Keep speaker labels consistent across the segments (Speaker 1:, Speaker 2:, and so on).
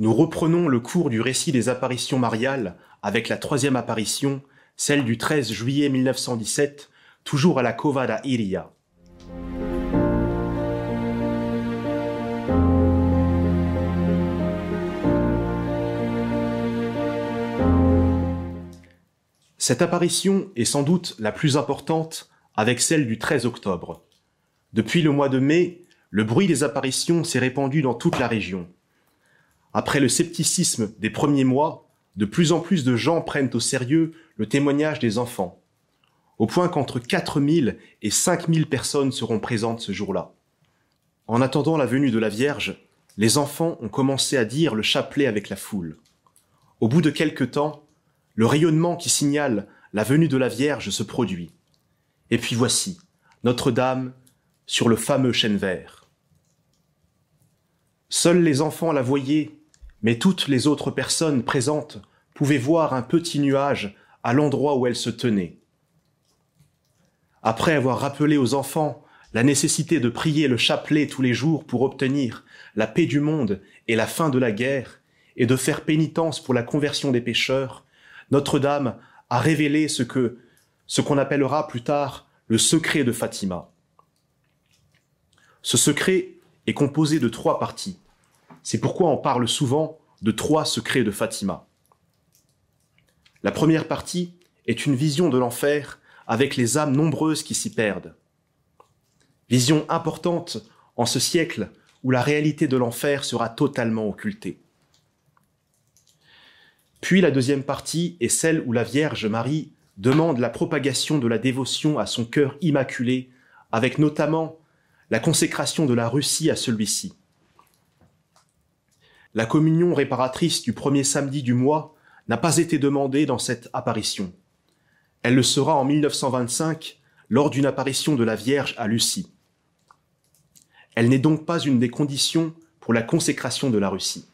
Speaker 1: nous reprenons le cours du récit des apparitions mariales avec la troisième apparition, celle du 13 juillet 1917, toujours à la Cova da Iria. Cette apparition est sans doute la plus importante avec celle du 13 octobre. Depuis le mois de mai, le bruit des apparitions s'est répandu dans toute la région. Après le scepticisme des premiers mois, de plus en plus de gens prennent au sérieux le témoignage des enfants, au point qu'entre 4000 et 5000 personnes seront présentes ce jour-là. En attendant la venue de la Vierge, les enfants ont commencé à dire le chapelet avec la foule. Au bout de quelque temps, le rayonnement qui signale la venue de la Vierge se produit. Et puis voici, Notre-Dame sur le fameux chêne vert. Seuls les enfants la voyaient mais toutes les autres personnes présentes pouvaient voir un petit nuage à l'endroit où elle se tenait. Après avoir rappelé aux enfants la nécessité de prier le chapelet tous les jours pour obtenir la paix du monde et la fin de la guerre, et de faire pénitence pour la conversion des pécheurs, Notre-Dame a révélé ce que, ce qu'on appellera plus tard le secret de Fatima. Ce secret est composé de trois parties. C'est pourquoi on parle souvent de trois secrets de Fatima. La première partie est une vision de l'enfer avec les âmes nombreuses qui s'y perdent. Vision importante en ce siècle où la réalité de l'enfer sera totalement occultée. Puis la deuxième partie est celle où la Vierge Marie demande la propagation de la dévotion à son cœur immaculé, avec notamment la consécration de la Russie à celui-ci. La communion réparatrice du premier samedi du mois n'a pas été demandée dans cette apparition. Elle le sera en 1925 lors d'une apparition de la Vierge à Lucie. Elle n'est donc pas une des conditions pour la consécration de la Russie.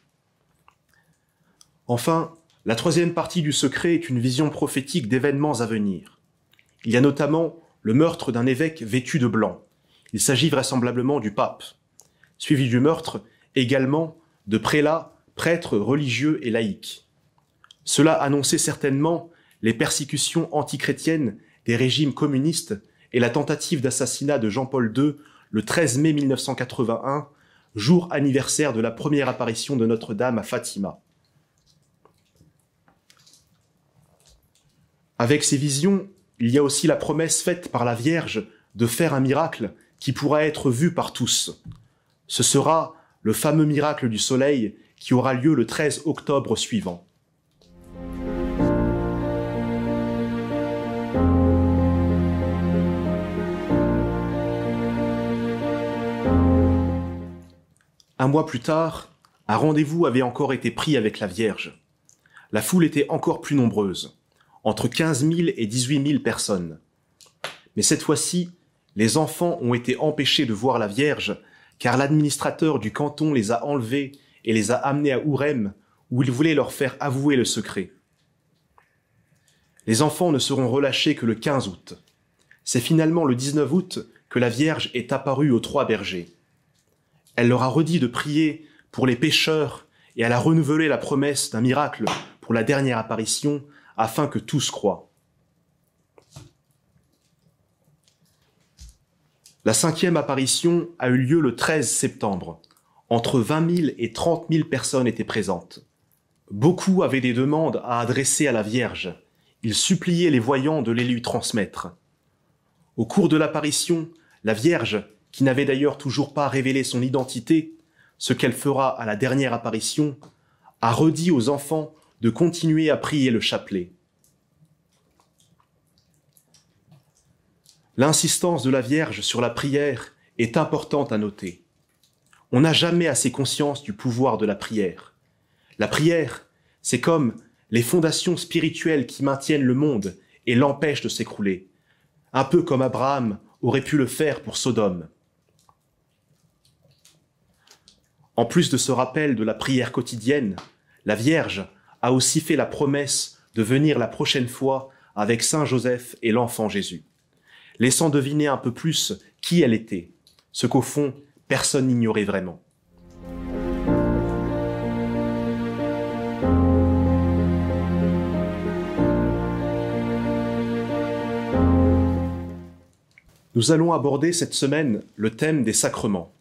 Speaker 1: Enfin, la troisième partie du secret est une vision prophétique d'événements à venir. Il y a notamment le meurtre d'un évêque vêtu de blanc. Il s'agit vraisemblablement du pape. Suivi du meurtre, également de prélats, prêtres religieux et laïcs. Cela annonçait certainement les persécutions antichrétiennes des régimes communistes et la tentative d'assassinat de Jean-Paul II le 13 mai 1981, jour anniversaire de la première apparition de Notre-Dame à Fatima. Avec ces visions, il y a aussi la promesse faite par la Vierge de faire un miracle qui pourra être vu par tous. Ce sera le fameux miracle du soleil qui aura lieu le 13 octobre suivant. Un mois plus tard, un rendez-vous avait encore été pris avec la Vierge. La foule était encore plus nombreuse, entre 15 000 et 18 000 personnes. Mais cette fois-ci, les enfants ont été empêchés de voir la Vierge car l'administrateur du canton les a enlevés et les a amenés à Ourem, où il voulait leur faire avouer le secret. Les enfants ne seront relâchés que le 15 août. C'est finalement le 19 août que la Vierge est apparue aux trois bergers. Elle leur a redit de prier pour les pécheurs et elle a renouvelé la promesse d'un miracle pour la dernière apparition afin que tous croient. La cinquième apparition a eu lieu le 13 septembre. Entre 20 000 et 30 000 personnes étaient présentes. Beaucoup avaient des demandes à adresser à la Vierge. Ils suppliaient les voyants de les lui transmettre. Au cours de l'apparition, la Vierge, qui n'avait d'ailleurs toujours pas révélé son identité, ce qu'elle fera à la dernière apparition, a redit aux enfants de continuer à prier le chapelet. L'insistance de la Vierge sur la prière est importante à noter. On n'a jamais assez conscience du pouvoir de la prière. La prière, c'est comme les fondations spirituelles qui maintiennent le monde et l'empêchent de s'écrouler, un peu comme Abraham aurait pu le faire pour Sodome. En plus de ce rappel de la prière quotidienne, la Vierge a aussi fait la promesse de venir la prochaine fois avec Saint Joseph et l'enfant Jésus laissant deviner un peu plus qui elle était, ce qu'au fond, personne n'ignorait vraiment. Nous allons aborder cette semaine le thème des sacrements.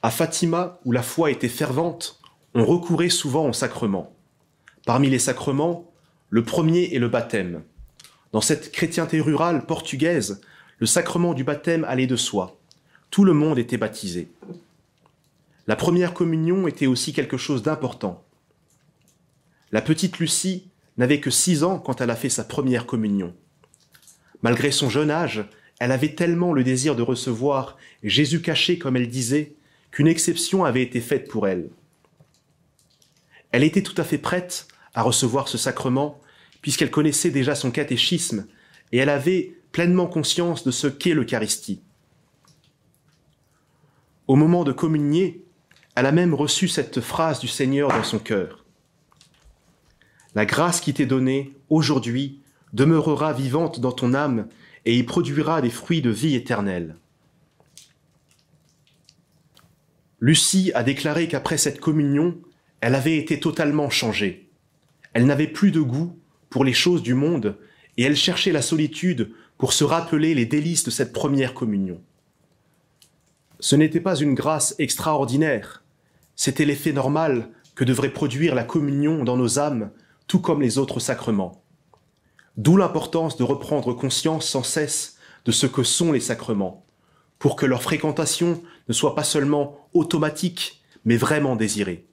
Speaker 1: À Fatima, où la foi était fervente, on recourait souvent aux sacrements. Parmi les sacrements, le premier est le baptême, dans cette chrétienté rurale portugaise, le sacrement du baptême allait de soi. Tout le monde était baptisé. La première communion était aussi quelque chose d'important. La petite Lucie n'avait que six ans quand elle a fait sa première communion. Malgré son jeune âge, elle avait tellement le désir de recevoir Jésus caché, comme elle disait, qu'une exception avait été faite pour elle. Elle était tout à fait prête à recevoir ce sacrement puisqu'elle connaissait déjà son catéchisme et elle avait pleinement conscience de ce qu'est l'Eucharistie. Au moment de communier, elle a même reçu cette phrase du Seigneur dans son cœur. La grâce qui t'est donnée aujourd'hui demeurera vivante dans ton âme et y produira des fruits de vie éternelle. Lucie a déclaré qu'après cette communion, elle avait été totalement changée. Elle n'avait plus de goût pour les choses du monde, et elle cherchait la solitude pour se rappeler les délices de cette première communion. Ce n'était pas une grâce extraordinaire, c'était l'effet normal que devrait produire la communion dans nos âmes, tout comme les autres sacrements. D'où l'importance de reprendre conscience sans cesse de ce que sont les sacrements, pour que leur fréquentation ne soit pas seulement automatique, mais vraiment désirée.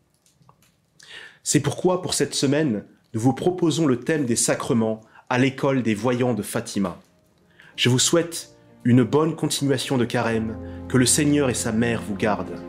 Speaker 1: C'est pourquoi pour cette semaine, nous vous proposons le thème des sacrements à l'école des voyants de Fatima. Je vous souhaite une bonne continuation de carême, que le Seigneur et sa mère vous gardent.